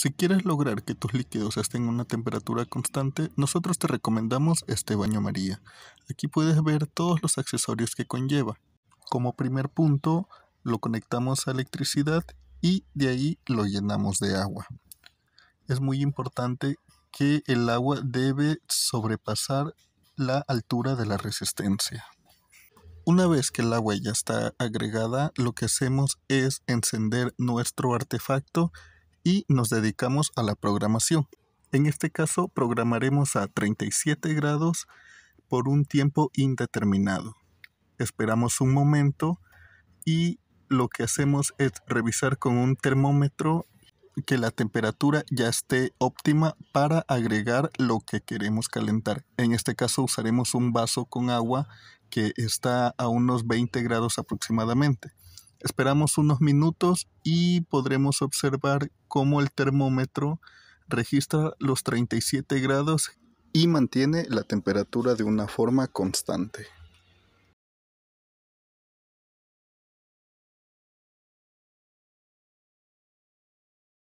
Si quieres lograr que tus líquidos estén a una temperatura constante, nosotros te recomendamos este baño María. Aquí puedes ver todos los accesorios que conlleva. Como primer punto, lo conectamos a electricidad y de ahí lo llenamos de agua. Es muy importante que el agua debe sobrepasar la altura de la resistencia. Una vez que el agua ya está agregada, lo que hacemos es encender nuestro artefacto y nos dedicamos a la programación. En este caso, programaremos a 37 grados por un tiempo indeterminado. Esperamos un momento y lo que hacemos es revisar con un termómetro que la temperatura ya esté óptima para agregar lo que queremos calentar. En este caso usaremos un vaso con agua que está a unos 20 grados aproximadamente. Esperamos unos minutos y podremos observar cómo el termómetro registra los 37 grados y mantiene la temperatura de una forma constante.